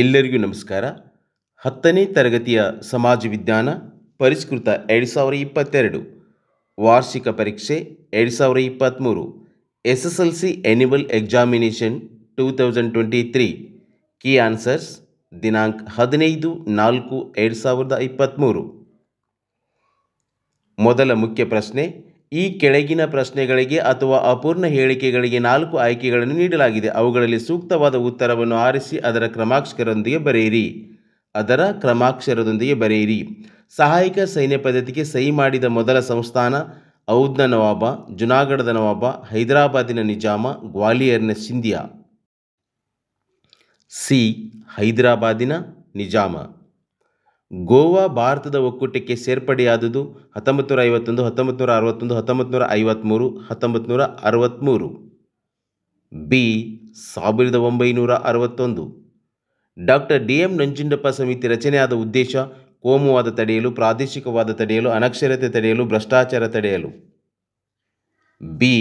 ಎಲ್ಲರಿಗೂ ನಮಸ್ಕಾರ ಹತ್ತನೇ ತರಗತಿಯ ಸಮಾಜ ವಿಜ್ಞಾನ ಪರಿಷ್ಕೃತ ಎರಡು ಸಾವಿರ ಇಪ್ಪತ್ತೆರಡು ವಾರ್ಷಿಕ ಪರೀಕ್ಷೆ ಎರಡು ಸಾವಿರ ಇಪ್ಪತ್ತ್ಮೂರು S S L C annual examination two thousand twenty three key answers ದಿನಾಂಕ ಹದಿನೈದು ನಾಲ್ಕು ಎರಡು ಸಾವಿರದ ಇಪ್ಪತ್ತ್ಮೂರು ಮೊದಲ ಮುಖ್ಯ ಪ್ರಶ್ನೆ ಈ ಕೆಳಗಿನ ಪ್ರಶ್ನೆಗಳಿಗೆ ಅಥವಾ ಅಪೂರ್ಣ ಹೇಳಿಕೆಗಳಿಗೆ ನಾಲ್ಕು ಆಯ್ಕೆಗಳನ್ನು ನೀಡಲಾಗಿದೆ ಅವುಗಳಲ್ಲಿ ಸೂಕ್ತವಾದ ಉತ್ತರವನ್ನು ಆರಿಸಿ ಅದರ ಕ್ರಮಾಕ್ಷರದೊಂದಿಗೆ ಬರೆಯಿರಿ ಅದರ ಕ್ರಮಾಕ್ಷರದೊಂದಿಗೆ ಬರೆಯಿರಿ ಸಹಾಯಕ ಸೈನ್ಯ ಪದ್ಧತಿಗೆ ಸಹಿ ಮಾಡಿದ ಮೊದಲ ಸಂಸ್ಥಾನ ಔದ್ನ ನವಾಬ ಜುನಾಗಢದ ನವಾಬ ಹೈದರಾಬಾದಿನ ನಿಜಾಮ ಗ್ವಾಲಿಯರ್ನ ಸಿಂಧಿಯಾ ಸಿ ಹೈದರಾಬಾದಿನ ನಿಜಾಮ ಗೋವಾ ಭಾರತದ ಒಕ್ಕೂಟಕ್ಕೆ ಸೇರ್ಪಡೆಯಾದುದು ಹತ್ತೊಂಬತ್ತು ನೂರ ಐವತ್ತೊಂದು ಹತ್ತೊಂಬತ್ತು ನೂರ ಅರವತ್ತೊಂದು ಹತ್ತೊಂಬತ್ತು ನೂರ ಐವತ್ತ್ಮೂರು ಹತ್ತೊಂಬತ್ತು ನೂರ ಅರವತ್ತ್ಮೂರು ಬಿ ಸಾವಿರದ ಒಂಬೈನೂರ ಅರವತ್ತೊಂದು ಡಾಕ್ಟರ್ ಡಿ ಎಂ ನಂಜುಂಡಪ್ಪ ಸಮಿತಿ ರಚನೆಯಾದ ಉದ್ದೇಶ ಕೋಮುವಾದ ತಡೆಯಲು ಪ್ರಾದೇಶಿಕವಾದ ತಡೆಯಲು ಅನಕ್ಷರತೆ ತಡೆಯಲು ಭ್ರಷ್ಟಾಚಾರ ತಡೆಯಲು ಬಿ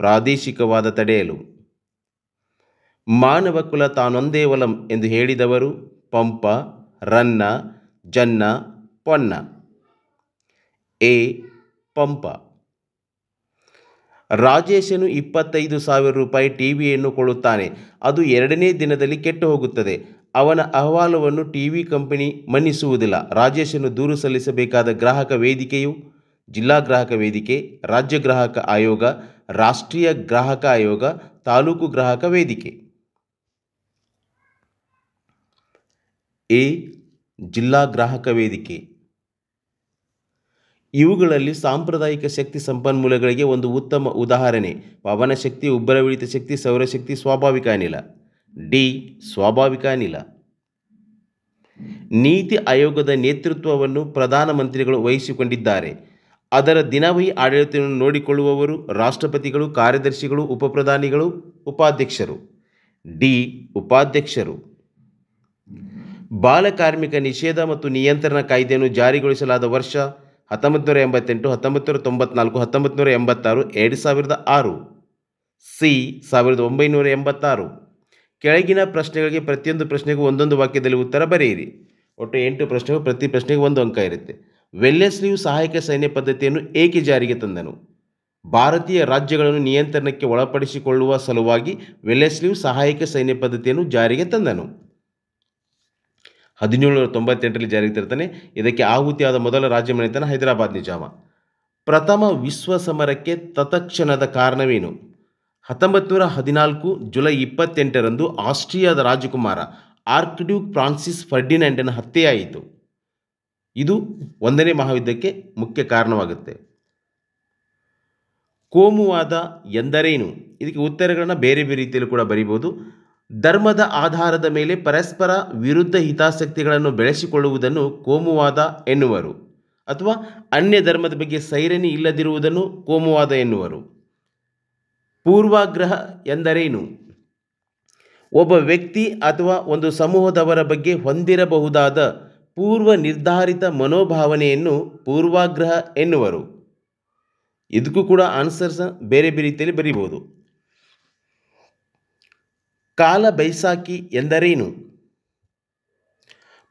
ಪ್ರಾದೇಶಿಕವಾದ ತಡೆಯಲು ಮಾನವ ಕುಲ ತಾನೊಂದೇ ಒಲಂ ಎಂದು ಹೇಳಿದವರು ಪಂಪ ರನ್ನ ಜನ್ನ ಪೊನ್ನ ಎ ಪಂಪ ರಾಜೇಶನು ಇಪ್ಪತ್ತೈದು ಸಾವಿರ ರೂಪಾಯಿ ಟಿ ವಿಯನ್ನು ಕೊಡುತ್ತಾನೆ ಅದು ಎರಡನೇ ದಿನದಲ್ಲಿ ಕೆಟ್ಟು ಹೋಗುತ್ತದೆ ಅವನ ಅಹವಾಲುವನ್ನು ಟಿ ವಿ ಕಂಪನಿ ಮನ್ನಿಸುವುದಿಲ್ಲ ರಾಜೇಶನು ದೂರು ಸಲ್ಲಿಸಬೇಕಾದ ಗ್ರಾಹಕ ವೇದಿಕೆಯು ಜಿಲ್ಲಾ ಗ್ರಾಹಕ ವೇದಿಕೆ ರಾಜ್ಯ ಗ್ರಾಹಕ ಆಯೋಗ ರಾಷ್ಟ್ರೀಯ ಗ್ರಾಹಕ ಆಯೋಗ ತಾಲೂಕು ಗ್ರಾಹಕ ವೇದಿಕೆ ಎ ಜಿಲ್ಲಾ ಗ್ರಾಹಕ ವೇದಿಕೆ ಇವುಗಳಲ್ಲಿ ಸಾಂಪ್ರದಾಯಿಕ ಶಕ್ತಿ ಸಂಪನ್ಮೂಲಗಳಿಗೆ ಒಂದು ಉತ್ತಮ ಉದಾಹರಣೆ ಪವನಶಕ್ತಿ ಉಬ್ಬರವಿಳಿತ ಶಕ್ತಿ ಸೌರಶಕ್ತಿ ಸ್ವಾಭಾವಿಕ ಅನಿಲ ಡಿ ಸ್ವಾಭಾವಿಕ ಅನಿಲ ನೀತಿ ಆಯೋಗದ ನೇತೃತ್ವವನ್ನು ಪ್ರಧಾನಮಂತ್ರಿಗಳು ವಹಿಸಿಕೊಂಡಿದ್ದಾರೆ ಅದರ ದಿನವಹಿ ಆಡಳಿತವನ್ನು ನೋಡಿಕೊಳ್ಳುವವರು ರಾಷ್ಟ್ರಪತಿಗಳು ಕಾರ್ಯದರ್ಶಿಗಳು ಉಪಪ್ರಧಾನಿಗಳು ಉಪಾಧ್ಯಕ್ಷರು ಡಿ ಉಪಾಧ್ಯಕ್ಷರು ಬಾಲಕಾರ್ಮಿಕ ನಿಷೇಧ ಮತ್ತು ನಿಯಂತ್ರಣ ಕಾಯ್ದೆಯನ್ನು ಜಾರಿಗೊಳಿಸಲಾದ ವರ್ಷ ಹತ್ತೊಂಬತ್ತು ನೂರ ಎಂಬತ್ತೆಂಟು ಹತ್ತೊಂಬತ್ತು ನೂರ ತೊಂಬತ್ನಾಲ್ಕು ಹತ್ತೊಂಬತ್ತು ನೂರ ಎಂಬತ್ತಾರು ಎರಡು ಸಾವಿರದ ಆರು ಸಿ ಸಾವಿರದ ಒಂಬೈನೂರ ಎಂಬತ್ತಾರು ಕೆಳಗಿನ ಪ್ರಶ್ನೆಗಳಿಗೆ ಪ್ರತಿಯೊಂದು ಪ್ರಶ್ನೆಗೂ ಒಂದೊಂದು ವಾಕ್ಯದಲ್ಲಿ ಉತ್ತರ ಬರೆಯಿರಿ ಒಟ್ಟು ಎಂಟು ಪ್ರಶ್ನೆಗೂ ಪ್ರತಿ ಪ್ರಶ್ನೆಗೆ ಒಂದು ಅಂಕ ಇರುತ್ತೆ ವೆಲ್ಲೆಸ್ಲಿಯು ಸಹಾಯಕ ಸೈನ್ಯ ಪದ್ಧತಿಯನ್ನು ಏಕೆ ಜಾರಿಗೆ ತಂದನು ಭಾರತೀಯ ರಾಜ್ಯಗಳನ್ನು ನಿಯಂತ್ರಣಕ್ಕೆ ಒಳಪಡಿಸಿಕೊಳ್ಳುವ ಸಲುವಾಗಿ ವೆಲ್ಲೆಸ್ಲಿಯು ಸಹಾಯಕ ಸೈನ್ಯ ಪದ್ಧತಿಯನ್ನು ಜಾರಿಗೆ ತಂದನು ಹದಿನೇಳುನೂರ ತೊಂಬತ್ತೆಂಟರಲ್ಲಿ ಜಾರಿಗೆ ತರ್ತಾನೆ ಇದಕ್ಕೆ ಆಹುತಿಯಾದ ಮೊದಲ ರಾಜ್ಯ ಮನೆತನ ಹೈದರಾಬಾದ್ ನಿಜಾಮ ಪ್ರಥಮ ವಿಶ್ವ ಸಮರಕ್ಕೆ ತತಕ್ಷಣದ ಕಾರಣವೇನು ಹತ್ತೊಂಬತ್ತು ನೂರ ಹದಿನಾಲ್ಕು ಜುಲೈ ಇಪ್ಪತ್ತೆಂಟರಂದು ಆಸ್ಟ್ರಿಯಾದ ರಾಜಕುಮಾರ ಆರ್ಕ್ಡ್ಯೂಕ್ ಫ್ರಾನ್ಸಿಸ್ ಫರ್ಡಿನೆಂಡನ ಹತ್ಯೆಯಾಯಿತು ಇದು ಒಂದನೇ ಮಹಾಯುದ್ಧಕ್ಕೆ ಮುಖ್ಯ ಕಾರಣವಾಗುತ್ತೆ ಕೋಮುವಾದ ಎಂದರೇನು ಇದಕ್ಕೆ ಉತ್ತರಗಳನ್ನು ಬೇರೆ ಬೇರೆ ರೀತಿಯಲ್ಲಿ ಕೂಡ ಬರೀಬೋದು ಧರ್ಮದ ಆಧಾರದ ಮೇಲೆ ಪರಸ್ಪರ ವಿರುದ್ಧ ಹಿತಾಸಕ್ತಿಗಳನ್ನು ಬೆಳೆಸಿಕೊಳ್ಳುವುದನ್ನು ಕೋಮುವಾದ ಎನ್ನುವರು ಅಥವಾ ಅನ್ಯ ಧರ್ಮದ ಬಗ್ಗೆ ಸೈರಣಿ ಇಲ್ಲದಿರುವುದನ್ನು ಕೋಮುವಾದ ಎನ್ನುವರು ಪೂರ್ವಾಗ್ರಹ ಎಂದರೇನು ಒಬ್ಬ ವ್ಯಕ್ತಿ ಅಥವಾ ಒಂದು ಸಮೂಹದವರ ಬಗ್ಗೆ ಹೊಂದಿರಬಹುದಾದ ಪೂರ್ವ ನಿರ್ಧಾರಿತ ಮನೋಭಾವನೆಯನ್ನು ಪೂರ್ವಾಗ್ರಹ ಎನ್ನುವರು ಇದಕ್ಕೂ ಕೂಡ ಆನ್ಸರ್ಸ್ ಬೇರೆ ಬೇರೆ ರೀತಿಯಲ್ಲಿ ಬರೀಬೋದು ಕಾಲ ಬೈಸಾಖಿ ಎಂದರೇನು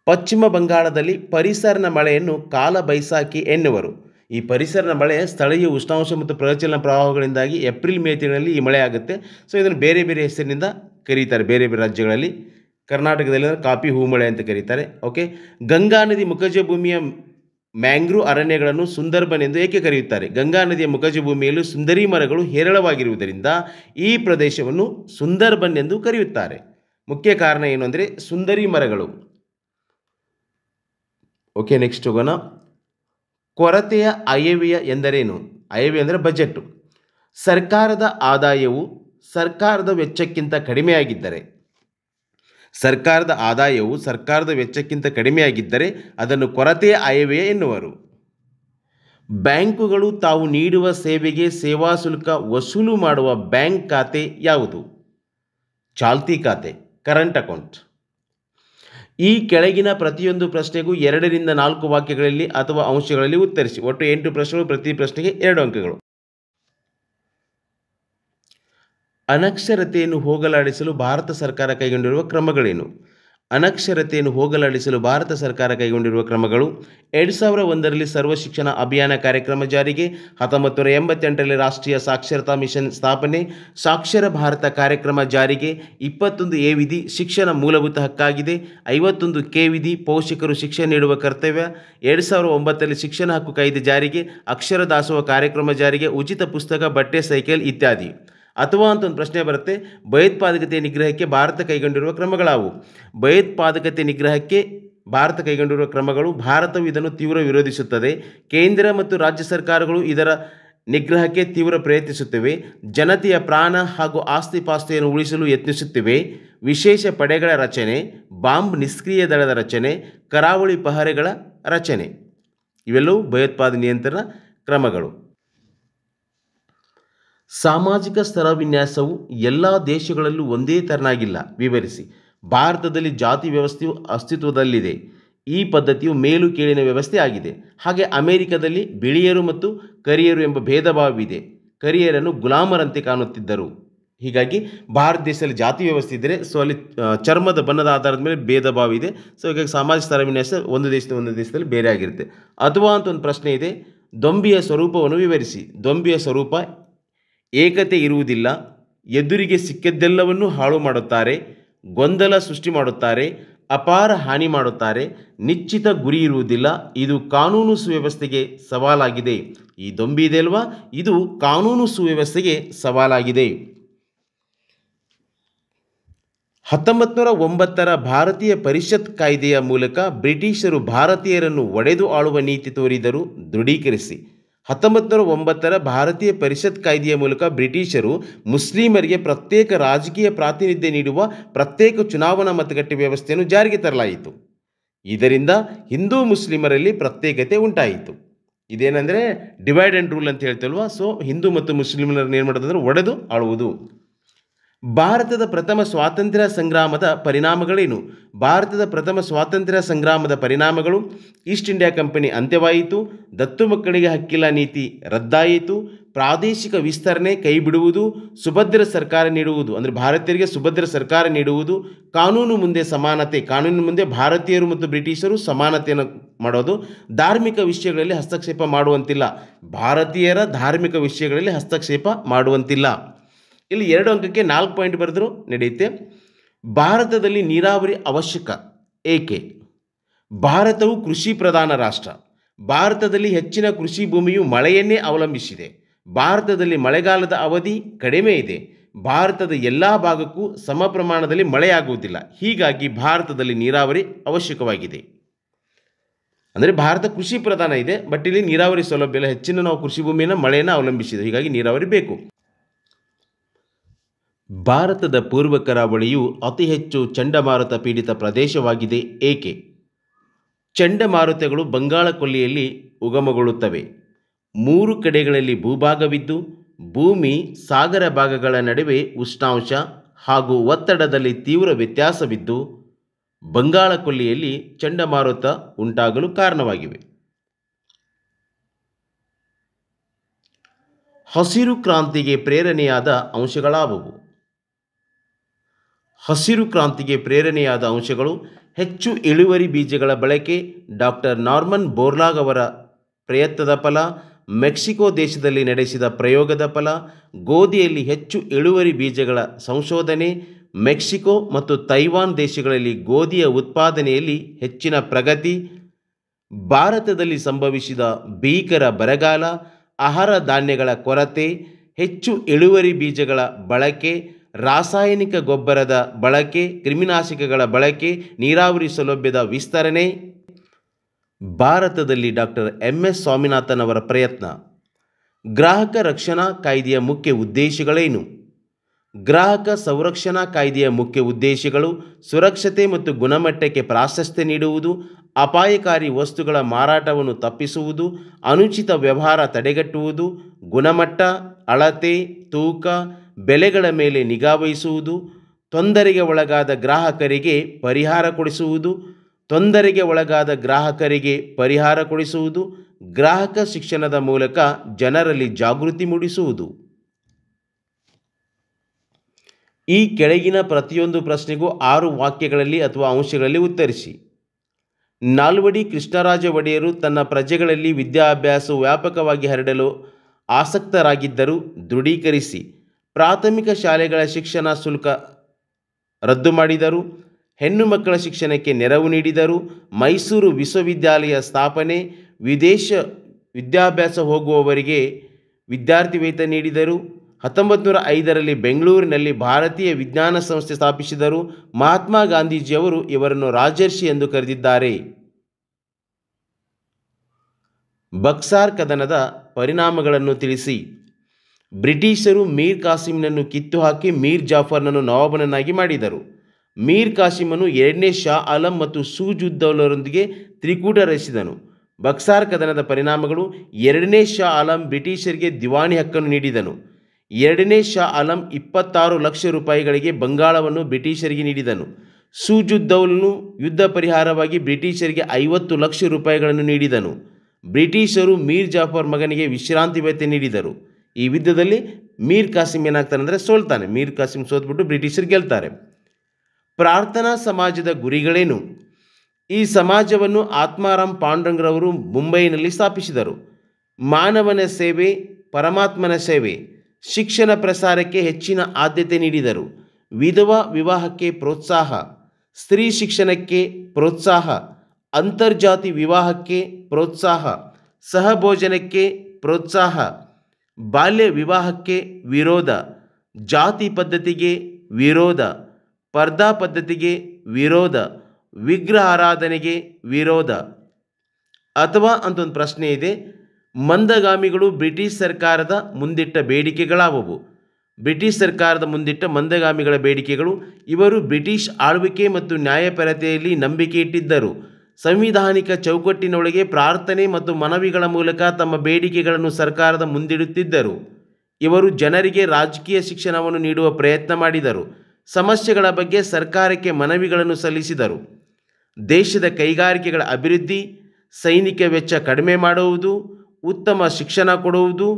ಪಶ್ಚಿಮ ಬಂಗಾಳದಲ್ಲಿ ಪರಿಸರನ ಮಳೆಯನ್ನು ಕಾಲ ಬೈಸಾಖಿ ಎನ್ನುವರು ಈ ಪರಿಸರನ ಮಳೆ ಸ್ಥಳೀಯ ಉಷ್ಣಾಂಶ ಮತ್ತು ಪ್ರಚಲನ ಪ್ರವಾಹಗಳಿಂದಾಗಿ ಏಪ್ರಿಲ್ ಮೇ ತಿಂಗಳಲ್ಲಿ ಈ ಮಳೆ ಆಗುತ್ತೆ ಸೊ ಇದನ್ನು ಬೇರೆ ಬೇರೆ ಹೆಸರಿನಿಂದ ಕರೀತಾರೆ ಬೇರೆ ಬೇರೆ ರಾಜ್ಯಗಳಲ್ಲಿ ಕರ್ನಾಟಕದಲ್ಲಿ ಕಾಫಿ ಹೂ ಮಳೆ ಅಂತ ಕರೀತಾರೆ ಓಕೆ ಗಂಗಾ ನದಿ ಮುಖಜ ಭೂಮಿಯ ಮ್ಯಾಂಗ್ರೂ ಅರಣ್ಯಗಳನ್ನು ಸುಂದರ್ಬನ್ ಎಂದು ಏಕೆ ಕರೆಯುತ್ತಾರೆ ಗಂಗಾ ನದಿಯ ಮುಖಜ ಭೂಮಿಯಲ್ಲೂ ಸುಂದರಿ ಮರಗಳು ಹೇರಳವಾಗಿರುವುದರಿಂದ ಈ ಪ್ರದೇಶವನ್ನು ಸುಂದರ್ಬನ್ ಎಂದು ಕರೆಯುತ್ತಾರೆ ಮುಖ್ಯ ಕಾರಣ ಏನು ಅಂದರೆ ಸುಂದರಿ ಮರಗಳು ಓಕೆ ನೆಕ್ಸ್ಟ್ ಹೋಗೋಣ ಕೊರತೆಯ ಅಯವ್ಯ ಎಂದರೇನು ಅಯವ್ಯ ಅಂದರೆ ಬಜೆಟ್ಟು ಸರ್ಕಾರದ ಆದಾಯವು ಸರ್ಕಾರದ ವೆಚ್ಚಕ್ಕಿಂತ ಕಡಿಮೆಯಾಗಿದ್ದರೆ ಸರ್ಕಾರದ ಆದಾಯವು ಸರ್ಕಾರದ ವೆಚ್ಚಕ್ಕಿಂತ ಕಡಿಮೆಯಾಗಿದ್ದರೆ ಅದನ್ನು ಕೊರತೆ ಆಯವೇ ಎನ್ನುವರು ಬ್ಯಾಂಕುಗಳು ತಾವು ನೀಡುವ ಸೇವೆಗೆ ಸೇವಾ ಶುಲ್ಕ ವಸೂಲು ಮಾಡುವ ಬ್ಯಾಂಕ್ ಖಾತೆ ಯಾವುದು ಚಾಲ್ತಿ ಖಾತೆ ಕರೆಂಟ್ ಅಕೌಂಟ್ ಈ ಕೆಳಗಿನ ಪ್ರತಿಯೊಂದು ಪ್ರಶ್ನೆಗೂ ಎರಡರಿಂದ ನಾಲ್ಕು ವಾಕ್ಯಗಳಲ್ಲಿ ಅಥವಾ ಅಂಶಗಳಲ್ಲಿ ಉತ್ತರಿಸಿ ಒಟ್ಟು ಎಂಟು ಪ್ರಶ್ನೆಗಳು ಪ್ರತಿ ಪ್ರಶ್ನೆಗೆ ಎರಡು ಅಂಕಗಳು ಅನಕ್ಷರತೆಯನ್ನು ಹೋಗಲಾಡಿಸಲು ಭಾರತ ಸರ್ಕಾರ ಕೈಗೊಂಡಿರುವ ಕ್ರಮಗಳೇನು ಅನಕ್ಷರತೆಯನ್ನು ಹೋಗಲಾಡಿಸಲು ಭಾರತ ಸರ್ಕಾರ ಕೈಗೊಂಡಿರುವ ಕ್ರಮಗಳು ಎರಡು ಸಾವಿರ ಒಂದರಲ್ಲಿ ಸರ್ವ ಶಿಕ್ಷಣ ಅಭಿಯಾನ ಕಾರ್ಯಕ್ರಮ ಜಾರಿಗೆ ಹತ್ತೊಂಬತ್ತು ನೂರ ಎಂಬತ್ತೆಂಟರಲ್ಲಿ ರಾಷ್ಟ್ರೀಯ ಸಾಕ್ಷರತಾ ಮಿಷನ್ ಸ್ಥಾಪನೆ ಸಾಕ್ಷರ ಭಾರತ ಕಾರ್ಯಕ್ರಮ ಜಾರಿಗೆ ಇಪ್ಪತ್ತೊಂದು ಎ ವಿಧಿ ಶಿಕ್ಷಣ ಮೂಲಭೂತ ಹಕ್ಕಾಗಿದೆ ಐವತ್ತೊಂದು ಕೆ ವಿಧಿ ಪೋಷಕರು ಶಿಕ್ಷಣ ನೀಡುವ ಕರ್ತವ್ಯ ಎರಡು ಸಾವಿರದ ಒಂಬತ್ತರಲ್ಲಿ ಶಿಕ್ಷಣ ಹಕ್ಕು ಕಾಯ್ದೆ ಜಾರಿಗೆ ಅಕ್ಷರ ದಾಸೋಹ ಕಾರ್ಯಕ್ರಮ ಜಾರಿಗೆ ಉಚಿತ ಪುಸ್ತಕ ಬಟ್ಟೆ ಸೈಕಲ್ ಇತ್ಯಾದಿ ಅಥವಾ ಅಂತ ಒಂದು ಪ್ರಶ್ನೆ ಬರುತ್ತೆ ಭಯೋತ್ಪಾದಕತೆ ನಿಗ್ರಹಕ್ಕೆ ಭಾರತ ಕೈಗೊಂಡಿರುವ ಕ್ರಮಗಳಾವು ಭಯೋತ್ಪಾದಕತೆ ನಿಗ್ರಹಕ್ಕೆ ಭಾರತ ಕೈಗೊಂಡಿರುವ ಕ್ರಮಗಳು ಭಾರತವು ಇದನ್ನು ತೀವ್ರ ವಿರೋಧಿಸುತ್ತದೆ ಕೇಂದ್ರ ಮತ್ತು ರಾಜ್ಯ ಸರ್ಕಾರಗಳು ಇದರ ನಿಗ್ರಹಕ್ಕೆ ತೀವ್ರ ಪ್ರಯತ್ನಿಸುತ್ತಿವೆ ಜನತೆಯ ಪ್ರಾಣ ಹಾಗೂ ಆಸ್ತಿ ಪಾಸ್ತಿಯನ್ನು ಉಳಿಸಲು ಯತ್ನಿಸುತ್ತಿವೆ ವಿಶೇಷ ಪಡೆಗಳ ರಚನೆ ಬಾಂಬ್ ನಿಷ್ಕ್ರಿಯ ದಳದ ರಚನೆ ಕರಾವಳಿ ಪಹರೆಗಳ ರಚನೆ ಇವೆಲ್ಲವೂ ಭಯೋತ್ಪಾದನೆ ನಿಯಂತ್ರಣ ಕ್ರಮಗಳು ಸಾಮಾಜಿಕ ಸ್ತರ ವಿನ್ಯಾಸವು ಎಲ್ಲ ದೇಶಗಳಲ್ಲೂ ಒಂದೇ ತೆರನಾಗಿಲ್ಲ ವಿವರಿಸಿ ಭಾರತದಲ್ಲಿ ಜಾತಿ ವ್ಯವಸ್ಥೆಯು ಅಸ್ತಿತ್ವದಲ್ಲಿದೆ ಈ ಪದ್ಧತಿಯು ಮೇಲು ಕೇಳಿನ ವ್ಯವಸ್ಥೆ ಆಗಿದೆ ಹಾಗೆ ಅಮೆರಿಕದಲ್ಲಿ ಬಿಳಿಯರು ಮತ್ತು ಕರಿಯರು ಎಂಬ ಭೇದ ಭಾವವಿದೆ ಕರಿಯರನ್ನು ಗುಲಾಮರಂತೆ ಕಾಣುತ್ತಿದ್ದರು ಹೀಗಾಗಿ ಭಾರತ ದೇಶದಲ್ಲಿ ಜಾತಿ ವ್ಯವಸ್ಥೆ ಇದ್ದರೆ ಸೊ ಅಲ್ಲಿ ಚರ್ಮದ ಬಣ್ಣದ ಆಧಾರದ ಮೇಲೆ ಭೇದ ಭಾವ ಇದೆ ಸೊ ಹೀಗಾಗಿ ಸಾಮಾಜಿಕ ಸ್ಥರ ವಿನ್ಯಾಸ ಒಂದು ದೇಶದ ಒಂದು ದೇಶದಲ್ಲಿ ಬೇರೆ ಆಗಿರುತ್ತೆ ಅಥವಾ ಅಂತ ಒಂದು ಪ್ರಶ್ನೆ ಇದೆ ದೊಂಬಿಯ ಸ್ವರೂಪವನ್ನು ವಿವರಿಸಿ ದೊಂಬಿಯ ಸ್ವರೂಪ ಏಕತೆ ಇರುವುದಿಲ್ಲ ಎದುರಿಗೆ ಸಿಕ್ಕಿದ್ದೆಲ್ಲವನ್ನೂ ಹಾಳು ಮಾಡುತ್ತಾರೆ ಗೊಂದಲ ಸೃಷ್ಟಿ ಮಾಡುತ್ತಾರೆ ಅಪಾರ ಹಾನಿ ಮಾಡುತ್ತಾರೆ ನಿಶ್ಚಿತ ಗುರಿ ಇರುವುದಿಲ್ಲ ಇದು ಕಾನೂನು ಸುವ್ಯವಸ್ಥೆಗೆ ಸವಾಲಾಗಿದೆ ಈ ದೊಂಬಿ ಇದೆ ಅಲ್ವಾ ಇದು ಕಾನೂನು ಸುವ್ಯವಸ್ಥೆಗೆ ಸವಾಲಾಗಿದೆ ಹತ್ತೊಂಬತ್ತು ನೂರ ಒಂಬತ್ತರ ಭಾರತೀಯ ಪರಿಷತ್ ಕಾಯ್ದೆಯ ಮೂಲಕ ಬ್ರಿಟಿಷರು ಭಾರತೀಯರನ್ನು ಒಡೆದು ಆಳುವ ನೀತಿ ತೋರಿದರು ದೃಢೀಕರಿಸಿ ಹತ್ತೊಂಬತ್ತು ಒಂಬತ್ತರ ಭಾರತೀಯ ಪರಿಷತ್ ಕಾಯ್ದೆಯ ಮೂಲಕ ಬ್ರಿಟಿಷರು ಮುಸ್ಲಿಮರಿಗೆ ಪ್ರತ್ಯೇಕ ರಾಜಕೀಯ ಪ್ರಾತಿನಿಧ್ಯ ನೀಡುವ ಪ್ರತ್ಯೇಕ ಚುನಾವಣಾ ಮತಗಟ್ಟೆ ವ್ಯವಸ್ಥೆಯನ್ನು ಜಾರಿಗೆ ತರಲಾಯಿತು ಇದರಿಂದ ಹಿಂದೂ ಮುಸ್ಲಿಮರಲ್ಲಿ ಪ್ರತ್ಯೇಕತೆ ಉಂಟಾಯಿತು ಇದೇನೆಂದರೆ ಡಿವೈಡ್ ಆ್ಯಂಡ್ ರೂಲ್ ಅಂತ ಹೇಳ್ತಲ್ವಾ ಸೊ ಹಿಂದೂ ಮತ್ತು ಮುಸ್ಲಿಮರನ್ನು ಏನು ಮಾಡೋದಂದ್ರೆ ಒಡೆದು ಆಳುವುದು ಭಾರತದ ಪ್ರಥಮ ಸ್ವಾತಂತ್ರ್ಯ ಸಂಗ್ರಾಮದ ಪರಿಣಾಮಗಳೇನು ಭಾರತದ ಪ್ರಥಮ ಸ್ವಾತಂತ್ರ್ಯ ಸಂಗ್ರಾಮದ ಪರಿಣಾಮಗಳು ಈಸ್ಟ್ ಇಂಡಿಯಾ ಕಂಪನಿ ಅಂತ್ಯವಾಯಿತು ದತ್ತು ಮಕ್ಕಳಿಗೆ ಹಕ್ಕಿಲ್ಲ ನೀತಿ ರದ್ದಾಯಿತು ಪ್ರಾದೇಶಿಕ ವಿಸ್ತರಣೆ ಕೈಬಿಡುವುದು ಸುಭದ್ರ ಸರ್ಕಾರ ನೀಡುವುದು ಅಂದರೆ ಭಾರತೀಯರಿಗೆ ಸುಭದ್ರ ಸರ್ಕಾರ ನೀಡುವುದು ಕಾನೂನು ಮುಂದೆ ಸಮಾನತೆ ಕಾನೂನು ಮುಂದೆ ಭಾರತೀಯರು ಮತ್ತು ಬ್ರಿಟಿಷರು ಸಮಾನತೆಯನ್ನು ಮಾಡೋದು ಧಾರ್ಮಿಕ ವಿಷಯಗಳಲ್ಲಿ ಹಸ್ತಕ್ಷೇಪ ಮಾಡುವಂತಿಲ್ಲ ಭಾರತೀಯರ ಧಾರ್ಮಿಕ ವಿಷಯಗಳಲ್ಲಿ ಹಸ್ತಕ್ಷೇಪ ಮಾಡುವಂತಿಲ್ಲ ಇಲ್ಲಿ ಎರಡು ಅಂಕಕ್ಕೆ ನಾಲ್ಕು ಪಾಯಿಂಟ್ ಬರೆದರೂ ನಡೆಯುತ್ತೆ ಭಾರತದಲ್ಲಿ ನೀರಾವರಿ ಅವಶ್ಯಕ ಏಕೆ ಭಾರತವು ಕೃಷಿ ಪ್ರಧಾನ ರಾಷ್ಟ್ರ ಭಾರತದಲ್ಲಿ ಹೆಚ್ಚಿನ ಕೃಷಿ ಭೂಮಿಯು ಮಳೆಯನ್ನೇ ಅವಲಂಬಿಸಿದೆ ಭಾರತದಲ್ಲಿ ಮಳೆಗಾಲದ ಅವಧಿ ಕಡಿಮೆ ಇದೆ ಭಾರತದ ಎಲ್ಲ ಭಾಗಕ್ಕೂ ಸಮ ಪ್ರಮಾಣದಲ್ಲಿ ಮಳೆಯಾಗುವುದಿಲ್ಲ ಹೀಗಾಗಿ ಭಾರತದಲ್ಲಿ ನೀರಾವರಿ ಅವಶ್ಯಕವಾಗಿದೆ ಅಂದರೆ ಭಾರತ ಕೃಷಿ ಪ್ರಧಾನ ಇದೆ ಬಟ್ ಇಲ್ಲಿ ನೀರಾವರಿ ಸೌಲಭ್ಯ ಇಲ್ಲ ಹೆಚ್ಚಿನ ನಾವು ಕೃಷಿ ಭೂಮಿಯನ್ನು ಮಳೆಯನ್ನು ಅವಲಂಬಿಸಿದೆ ಹೀಗಾಗಿ ನೀರಾವರಿ ಬೇಕು ಭಾರತದ ಪೂರ್ವ ಕರಾವಳಿಯು ಅತಿ ಹೆಚ್ಚು ಚಂಡಮಾರುತ ಪೀಡಿತ ಪ್ರದೇಶವಾಗಿದೆ ಏಕೆ ಚಂಡಮಾರುತಗಳು ಬಂಗಾಳ ಕೊಲ್ಲಿಯಲ್ಲಿ ಉಗಮಗೊಳ್ಳುತ್ತವೆ ಮೂರು ಕಡೆಗಳಲ್ಲಿ ಭೂಭಾಗವಿದ್ದು ಭೂಮಿ ಸಾಗರ ಭಾಗಗಳ ನಡುವೆ ಉಷ್ಣಾಂಶ ಹಾಗೂ ಒತ್ತಡದಲ್ಲಿ ತೀವ್ರ ವ್ಯತ್ಯಾಸವಿದ್ದು ಬಂಗಾಳ ಕೊಲ್ಲಿಯಲ್ಲಿ ಚಂಡಮಾರುತ ಉಂಟಾಗಲು ಕಾರಣವಾಗಿವೆ ಹಸಿರು ಕ್ರಾಂತಿಗೆ ಪ್ರೇರಣೆಯಾದ ಅಂಶಗಳಾವುವು ಹಸಿರು ಕ್ರಾಂತಿಗೆ ಪ್ರೇರಣೆಯಾದ ಅಂಶಗಳು ಹೆಚ್ಚು ಇಳುವರಿ ಬೀಜಗಳ ಬಳಕೆ ಡಾಕ್ಟರ್ ನಾರ್ಮನ್ ಬೋರ್ಲಾಗ್ ಅವರ ಪ್ರಯತ್ನದ ಫಲ ಮೆಕ್ಸಿಕೋ ದೇಶದಲ್ಲಿ ನಡೆಸಿದ ಪ್ರಯೋಗದ ಫಲ ಗೋಧಿಯಲ್ಲಿ ಹೆಚ್ಚು ಇಳುವರಿ ಬೀಜಗಳ ಸಂಶೋಧನೆ ಮೆಕ್ಸಿಕೋ ಮತ್ತು ತೈವಾನ್ ದೇಶಗಳಲ್ಲಿ ಗೋಧಿಯ ಉತ್ಪಾದನೆಯಲ್ಲಿ ಹೆಚ್ಚಿನ ಪ್ರಗತಿ ಭಾರತದಲ್ಲಿ ಸಂಭವಿಸಿದ ಭೀಕರ ಬರಗಾಲ ಆಹಾರ ಧಾನ್ಯಗಳ ಕೊರತೆ ಹೆಚ್ಚು ಇಳುವರಿ ಬೀಜಗಳ ಬಳಕೆ ರಾಸಾಯನಿಕ ಗೊಬ್ಬರದ ಬಳಕೆ ಕ್ರಿಮಿನಾಶಕಗಳ ಬಳಕೆ ನೀರಾವರಿ ಸೌಲಭ್ಯದ ವಿಸ್ತರಣೆ ಭಾರತದಲ್ಲಿ ಡಾಕ್ಟರ್ ಎಂ ಎಸ್ ಸ್ವಾಮಿನಾಥನ್ ಅವರ ಪ್ರಯತ್ನ ಗ್ರಾಹಕ ರಕ್ಷಣಾ ಕಾಯ್ದೆಯ ಮುಖ್ಯ ಉದ್ದೇಶಗಳೇನು ಗ್ರಾಹಕ ಸಂರಕ್ಷಣಾ ಕಾಯ್ದೆಯ ಮುಖ್ಯ ಉದ್ದೇಶಗಳು ಸುರಕ್ಷತೆ ಮತ್ತು ಗುಣಮಟ್ಟಕ್ಕೆ ಪ್ರಾಶಸ್ತ್ಯ ನೀಡುವುದು ಅಪಾಯಕಾರಿ ವಸ್ತುಗಳ ಮಾರಾಟವನ್ನು ತಪ್ಪಿಸುವುದು ಅನುಚಿತ ವ್ಯವಹಾರ ತಡೆಗಟ್ಟುವುದು ಗುಣಮಟ್ಟ ಅಳತೆ ತೂಕ ಬೆಲೆಗಳ ಮೇಲೆ ನಿಗಾವಹಿಸುವುದು ತೊಂದರೆಗೆ ಒಳಗಾದ ಗ್ರಾಹಕರಿಗೆ ಪರಿಹಾರ ಕೊಡಿಸುವುದು ತೊಂದರೆಗೆ ಒಳಗಾದ ಗ್ರಾಹಕರಿಗೆ ಪರಿಹಾರ ಕೊಡಿಸುವುದು ಗ್ರಾಹಕ ಶಿಕ್ಷಣದ ಮೂಲಕ ಜನರಲ್ಲಿ ಜಾಗೃತಿ ಮೂಡಿಸುವುದು ಈ ಕೆಳಗಿನ ಪ್ರತಿಯೊಂದು ಪ್ರಶ್ನೆಗೂ ಆರು ವಾಕ್ಯಗಳಲ್ಲಿ ಅಥವಾ ಅಂಶಗಳಲ್ಲಿ ಉತ್ತರಿಸಿ ನಾಲ್ವಡಿ ಕೃಷ್ಣರಾಜ ಒಡೆಯರು ತನ್ನ ಪ್ರಜೆಗಳಲ್ಲಿ ವಿದ್ಯಾಭ್ಯಾಸ ವ್ಯಾಪಕವಾಗಿ ಹರಡಲು ಆಸಕ್ತರಾಗಿದ್ದರು ದೃಢೀಕರಿಸಿ ಪ್ರಾಥಮಿಕ ಶಾಲೆಗಳ ಶಿಕ್ಷಣ ಶುಲ್ಕ ರದ್ದು ಮಾಡಿದರು ಹೆಣ್ಣು ಮಕ್ಕಳ ಶಿಕ್ಷಣಕ್ಕೆ ನೆರವು ನೀಡಿದರು ಮೈಸೂರು ವಿಶ್ವವಿದ್ಯಾಲಯ ಸ್ಥಾಪನೆ ವಿದೇಶ ವಿದ್ಯಾಭ್ಯಾಸ ಹೋಗುವವರಿಗೆ ವಿದ್ಯಾರ್ಥಿ ವೇತನ ನೀಡಿದರು ಹತ್ತೊಂಬತ್ತು ನೂರ ಐದರಲ್ಲಿ ಬೆಂಗಳೂರಿನಲ್ಲಿ ಭಾರತೀಯ ವಿಜ್ಞಾನ ಸಂಸ್ಥೆ ಸ್ಥಾಪಿಸಿದರು ಮಹಾತ್ಮ ಗಾಂಧೀಜಿಯವರು ಇವರನ್ನು ರಾಜರ್ಷಿ ಎಂದು ಕರೆದಿದ್ದಾರೆ ಬಕ್ಸಾರ್ ಕದನದ ಪರಿಣಾಮಗಳನ್ನು ತಿಳಿಸಿ ಬ್ರಿಟಿಷರು ಮೀರ್ ಕಾಸಿಮ್ನನ್ನು ಕಿತ್ತು ಹಾಕಿ ಮೀರ್ ಜಾಫರ್ನನ್ನು ನವಾಬನನ್ನಾಗಿ ಮಾಡಿದರು ಮೀರ್ ಕಾಸಿಮನು ಎರಡನೇ ಶಾ ಆಲಂ ಮತ್ತು ಸೂಜುದ್ದೌಲರೊಂದಿಗೆ ತ್ರಿಕೂಟ ರಚಿಸಿದನು ಬಕ್ಸಾರ್ ಕದನದ ಪರಿಣಾಮಗಳು ಎರಡನೇ ಶಾ ಆಲಂ ಬ್ರಿಟಿಷರಿಗೆ ದಿವಾಣಿ ಹಕ್ಕನ್ನು ನೀಡಿದನು ಎರಡನೇ ಶಾ ಆಲಂ ಇಪ್ಪತ್ತಾರು ಲಕ್ಷ ರೂಪಾಯಿಗಳಿಗೆ ಬಂಗಾಳವನ್ನು ಬ್ರಿಟಿಷರಿಗೆ ನೀಡಿದನು ಸೂಜುದ್ದೌಲನು ಯುದ್ಧ ಪರಿಹಾರವಾಗಿ ಬ್ರಿಟಿಷರಿಗೆ ಐವತ್ತು ಲಕ್ಷ ರೂಪಾಯಿಗಳನ್ನು ನೀಡಿದನು ಬ್ರಿಟಿಷರು ಮೀರ್ ಜಾಫರ್ ಮಗನಿಗೆ ವಿಶ್ರಾಂತಿ ಭತ್ಯೆ ನೀಡಿದರು ಈ ಯುದ್ಧದಲ್ಲಿ ಮೀರ್ ಕಾಸಿಂ ಏನಾಗ್ತಾನೆ ಅಂದರೆ ಸೋಲ್ತಾನೆ ಮೀರ್ ಕಾಸಿಂ ಸೋತ್ಬಿಟ್ಟು ಬ್ರಿಟಿಷರು ಗೆಲ್ತಾರೆ ಪ್ರಾರ್ಥನಾ ಸಮಾಜದ ಗುರಿಗಳೇನು ಈ ಸಮಾಜವನ್ನು ಆತ್ಮಾರಾಮ್ ಪಾಂಡ್ರಂಗ್ರವರು ಮುಂಬೈನಲ್ಲಿ ಸ್ಥಾಪಿಸಿದರು ಮಾನವನ ಸೇವೆ ಪರಮಾತ್ಮನ ಸೇವೆ ಶಿಕ್ಷಣ ಪ್ರಸಾರಕ್ಕೆ ಹೆಚ್ಚಿನ ಆದ್ಯತೆ ನೀಡಿದರು ವಿಧವಾ ವಿವಾಹಕ್ಕೆ ಪ್ರೋತ್ಸಾಹ ಸ್ತ್ರೀ ಶಿಕ್ಷಣಕ್ಕೆ ಪ್ರೋತ್ಸಾಹ ಅಂತರ್ಜಾತಿ ವಿವಾಹಕ್ಕೆ ಪ್ರೋತ್ಸಾಹ ಸಹಭೋಜನಕ್ಕೆ ಪ್ರೋತ್ಸಾಹ ಬಾಲ್ಯ ವಿವಾಹಕ್ಕೆ ವಿರೋಧ ಜಾತಿ ಪದ್ಧತಿಗೆ ವಿರೋಧ ಪರ್ದಾ ಪದ್ಧತಿಗೆ ವಿರೋಧ ವಿಗ್ರಹ ಆರಾಧನೆಗೆ ವಿರೋಧ ಅಥವಾ ಅಂತ ಒಂದು ಪ್ರಶ್ನೆ ಇದೆ ಮಂದಗಾಮಿಗಳು ಬ್ರಿಟಿಷ್ ಸರ್ಕಾರದ ಮುಂದಿಟ್ಟ ಬೇಡಿಕೆಗಳಾವವು ಬ್ರಿಟಿಷ್ ಸರ್ಕಾರದ ಮುಂದಿಟ್ಟ ಮಂದಗಾಮಿಗಳ ಬೇಡಿಕೆಗಳು ಇವರು ಬ್ರಿಟಿಷ್ ಆಳ್ವಿಕೆ ಮತ್ತು ನ್ಯಾಯಪರತೆಯಲ್ಲಿ ನಂಬಿಕೆ ಇಟ್ಟಿದ್ದರು ಸಂವಿಧಾನಿಕ ಚೌಕಟ್ಟಿನೊಳಗೆ ಪ್ರಾರ್ಥನೆ ಮತ್ತು ಮನವಿಗಳ ಮೂಲಕ ತಮ್ಮ ಬೇಡಿಕೆಗಳನ್ನು ಸರ್ಕಾರದ ಮುಂದಿಡುತ್ತಿದ್ದರು ಇವರು ಜನರಿಗೆ ರಾಜಕೀಯ ಶಿಕ್ಷಣವನ್ನು ನೀಡುವ ಪ್ರಯತ್ನ ಮಾಡಿದರು ಸಮಸ್ಯೆಗಳ ಬಗ್ಗೆ ಸರ್ಕಾರಕ್ಕೆ ಮನವಿಗಳನ್ನು ಸಲ್ಲಿಸಿದರು ದೇಶದ ಕೈಗಾರಿಕೆಗಳ ಅಭಿವೃದ್ಧಿ ಸೈನಿಕ ವೆಚ್ಚ ಕಡಿಮೆ ಮಾಡುವುದು ಉತ್ತಮ ಶಿಕ್ಷಣ ಕೊಡುವುದು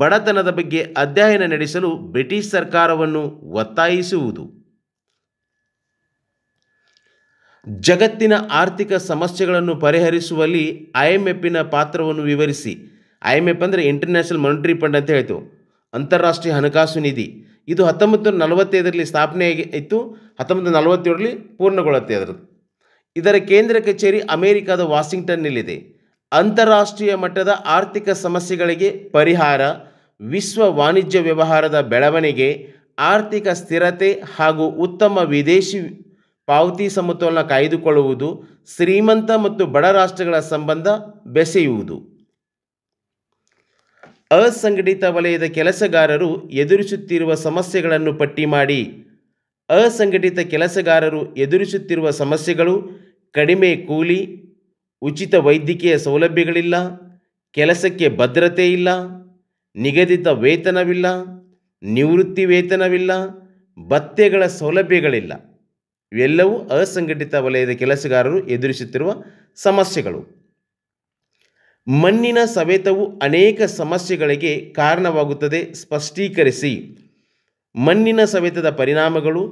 ಬಡತನದ ಬಗ್ಗೆ ಅಧ್ಯಯನ ನಡೆಸಲು ಬ್ರಿಟಿಷ್ ಸರ್ಕಾರವನ್ನು ಒತ್ತಾಯಿಸುವುದು ಜಗತ್ತಿನ ಆರ್ಥಿಕ ಸಮಸ್ಯೆಗಳನ್ನು ಪರಿಹರಿಸುವಲ್ಲಿ ಐ ಎಮ್ ಎಫಿನ ಪಾತ್ರವನ್ನು ವಿವರಿಸಿ ಐ ಎಂ ಎಫ್ ಅಂದರೆ ಇಂಟರ್ನ್ಯಾಷನಲ್ ಮಾನಿಟರಿ ಫಂಡ್ ಅಂತ ಹೇಳ್ತೇವೆ ಅಂತಾರಾಷ್ಟ್ರೀಯ ಹಣಕಾಸು ನಿಧಿ ಇದು ಹತ್ತೊಂಬತ್ತು ನೂರ ನಲವತ್ತೈದರಲ್ಲಿ ಸ್ಥಾಪನೆ ಇತ್ತು ಹತ್ತೊಂಬತ್ತು ನೂರ ನಲವತ್ತೇಳರಲ್ಲಿ ಪೂರ್ಣಗೊಳ್ಳುತ್ತೆ ಅದರದ್ದು ಇದರ ಕೇಂದ್ರ ಕಚೇರಿ ಅಮೆರಿಕದ ವಾಷಿಂಗ್ಟನ್ನಲ್ಲಿದೆ ಅಂತಾರಾಷ್ಟ್ರೀಯ ಮಟ್ಟದ ಆರ್ಥಿಕ ಸಮಸ್ಯೆಗಳಿಗೆ ಪರಿಹಾರ ವಿಶ್ವ ವಾಣಿಜ್ಯ ವ್ಯವಹಾರದ ಬೆಳವಣಿಗೆ ಆರ್ಥಿಕ ಸ್ಥಿರತೆ ಹಾಗೂ ಉತ್ತಮ ವಿದೇಶಿ ಪಾವತಿ ಸಮತೋಲನ ಕಾಯ್ದುಕೊಳ್ಳುವುದು ಶ್ರೀಮಂತ ಮತ್ತು ಬಡ ರಾಷ್ಟ್ರಗಳ ಸಂಬಂಧ ಬೆಸೆಯುವುದು ಅಸಂಘಟಿತ ವಲಯದ ಕೆಲಸಗಾರರು ಎದುರಿಸುತ್ತಿರುವ ಸಮಸ್ಯೆಗಳನ್ನು ಪಟ್ಟಿ ಮಾಡಿ ಅಸಂಘಟಿತ ಕೆಲಸಗಾರರು ಎದುರಿಸುತ್ತಿರುವ ಸಮಸ್ಯೆಗಳು ಕಡಿಮೆ ಕೂಲಿ ಉಚಿತ ವೈದ್ಯಕೀಯ ಸೌಲಭ್ಯಗಳಿಲ್ಲ ಕೆಲಸಕ್ಕೆ ಭದ್ರತೆ ಇಲ್ಲ ನಿಗದಿತ ವೇತನವಿಲ್ಲ ನಿವೃತ್ತಿ ವೇತನವಿಲ್ಲ ಭತ್ಯೆಗಳ ಸೌಲಭ್ಯಗಳಿಲ್ಲ ಇವೆಲ್ಲವೂ ಅಸಂಘಟಿತ ವಲಯದ ಕೆಲಸಗಾರರು ಎದುರಿಸುತ್ತಿರುವ ಸಮಸ್ಯೆಗಳು ಮಣ್ಣಿನ ಸವೆತವು ಅನೇಕ ಸಮಸ್ಯೆಗಳಿಗೆ ಕಾರಣವಾಗುತ್ತದೆ ಸ್ಪಷ್ಟೀಕರಿಸಿ ಮಣ್ಣಿನ ಸವೆತದ ಪರಿಣಾಮಗಳು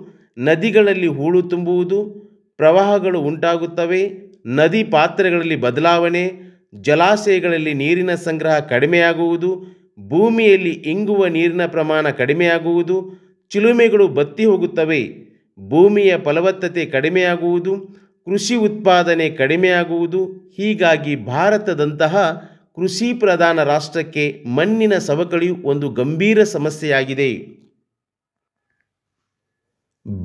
ನದಿಗಳಲ್ಲಿ ಹೂಳು ತುಂಬುವುದು ಪ್ರವಾಹಗಳು ಉಂಟಾಗುತ್ತವೆ ನದಿ ಪಾತ್ರೆಗಳಲ್ಲಿ ಬದಲಾವಣೆ ಜಲಾಶಯಗಳಲ್ಲಿ ನೀರಿನ ಸಂಗ್ರಹ ಕಡಿಮೆಯಾಗುವುದು ಭೂಮಿಯಲ್ಲಿ ಇಂಗುವ ನೀರಿನ ಪ್ರಮಾಣ ಕಡಿಮೆಯಾಗುವುದು ಚಿಲುಮೆಗಳು ಬತ್ತಿ ಹೋಗುತ್ತವೆ ಭೂಮಿಯ ಫಲವತ್ತತೆ ಕಡಿಮೆಯಾಗುವುದು ಕೃಷಿ ಉತ್ಪಾದನೆ ಕಡಿಮೆಯಾಗುವುದು ಹೀಗಾಗಿ ಭಾರತದಂತಹ ಕೃಷಿ ಪ್ರಧಾನ ರಾಷ್ಟ್ರಕ್ಕೆ ಮಣ್ಣಿನ ಸವಕಳಿಯು ಒಂದು ಗಂಭೀರ ಸಮಸ್ಯೆಯಾಗಿದೆ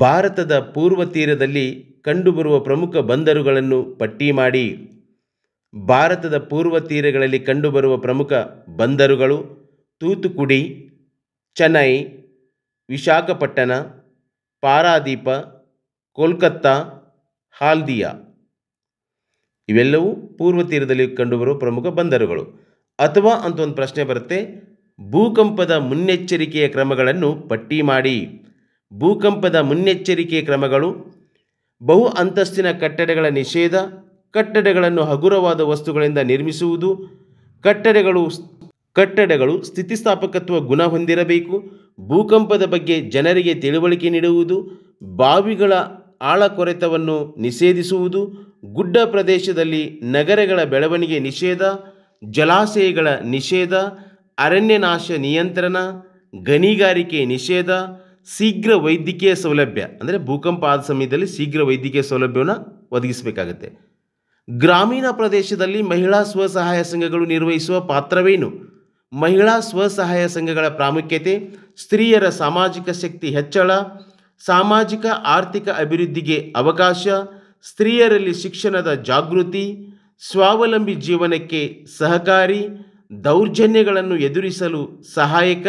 ಭಾರತದ ಪೂರ್ವ ತೀರದಲ್ಲಿ ಕಂಡುಬರುವ ಪ್ರಮುಖ ಬಂದರುಗಳನ್ನು ಪಟ್ಟಿ ಮಾಡಿ ಭಾರತದ ಪೂರ್ವ ತೀರಗಳಲ್ಲಿ ಕಂಡುಬರುವ ಪ್ರಮುಖ ಬಂದರುಗಳು ತೂತುಕುಡಿ ಚೆನ್ನೈ ವಿಶಾಖಪಟ್ಟಣ ಪಾರಾದೀಪ ಕೋಲ್ಕತ್ತಾ ಹಾಲ್ದಿಯಾ ಇವೆಲ್ಲವೂ ಪೂರ್ವ ತೀರದಲ್ಲಿ ಕಂಡುಬರುವ ಪ್ರಮುಖ ಬಂದರುಗಳು ಅಥವಾ ಅಂತ ಒಂದು ಪ್ರಶ್ನೆ ಬರುತ್ತೆ ಭೂಕಂಪದ ಮುನ್ನೆಚ್ಚರಿಕೆಯ ಕ್ರಮಗಳನ್ನು ಪಟ್ಟಿ ಮಾಡಿ ಭೂಕಂಪದ ಮುನ್ನೆಚ್ಚರಿಕೆ ಕ್ರಮಗಳು ಬಹು ಅಂತಸ್ತಿನ ಕಟ್ಟಡಗಳ ನಿಷೇಧ ಕಟ್ಟಡಗಳನ್ನು ಹಗುರವಾದ ವಸ್ತುಗಳಿಂದ ನಿರ್ಮಿಸುವುದು ಕಟ್ಟಡಗಳು ಕಟ್ಟಡಗಳು ಸ್ಥಿತಿಸ್ಥಾಪಕತ್ವ ಗುಣ ಹೊಂದಿರಬೇಕು ಭೂಕಂಪದ ಬಗ್ಗೆ ಜನರಿಗೆ ತಿಳುವಳಿಕೆ ನೀಡುವುದು ಬಾವಿಗಳ ಆಳ ಕೊರೆತವನ್ನು ನಿಷೇಧಿಸುವುದು ಗುಡ್ಡ ಪ್ರದೇಶದಲ್ಲಿ ನಗರಗಳ ಬೆಳವಣಿಗೆ ನಿಷೇಧ ಜಲಾಶಯಗಳ ನಿಷೇಧ ಅರಣ್ಯನಾಶ ನಿಯಂತ್ರಣ ಗಣಿಗಾರಿಕೆ ನಿಷೇಧ ಶೀಘ್ರ ವೈದ್ಯಕೀಯ ಸೌಲಭ್ಯ ಅಂದರೆ ಭೂಕಂಪ ಆದ ಸಮಯದಲ್ಲಿ ಶೀಘ್ರ ವೈದ್ಯಕೀಯ ಸೌಲಭ್ಯವನ್ನು ಒದಗಿಸಬೇಕಾಗತ್ತೆ ಗ್ರಾಮೀಣ ಪ್ರದೇಶದಲ್ಲಿ ಮಹಿಳಾ ಸ್ವಸಹಾಯ ಸಂಘಗಳು ನಿರ್ವಹಿಸುವ ಪಾತ್ರವೇನು ಮಹಿಳಾ ಸ್ವಸಹಾಯ ಸಂಘಗಳ ಪ್ರಾಮುಖ್ಯತೆ ಸ್ತ್ರೀಯರ ಸಾಮಾಜಿಕ ಶಕ್ತಿ ಹೆಚ್ಚಳ ಸಾಮಾಜಿಕ ಆರ್ಥಿಕ ಅಭಿವೃದ್ಧಿಗೆ ಅವಕಾಶ ಸ್ತ್ರೀಯರಲ್ಲಿ ಶಿಕ್ಷಣದ ಜಾಗೃತಿ ಸ್ವಾವಲಂಬಿ ಜೀವನಕ್ಕೆ ಸಹಕಾರಿ ದೌರ್ಜನ್ಯಗಳನ್ನು ಎದುರಿಸಲು ಸಹಾಯಕ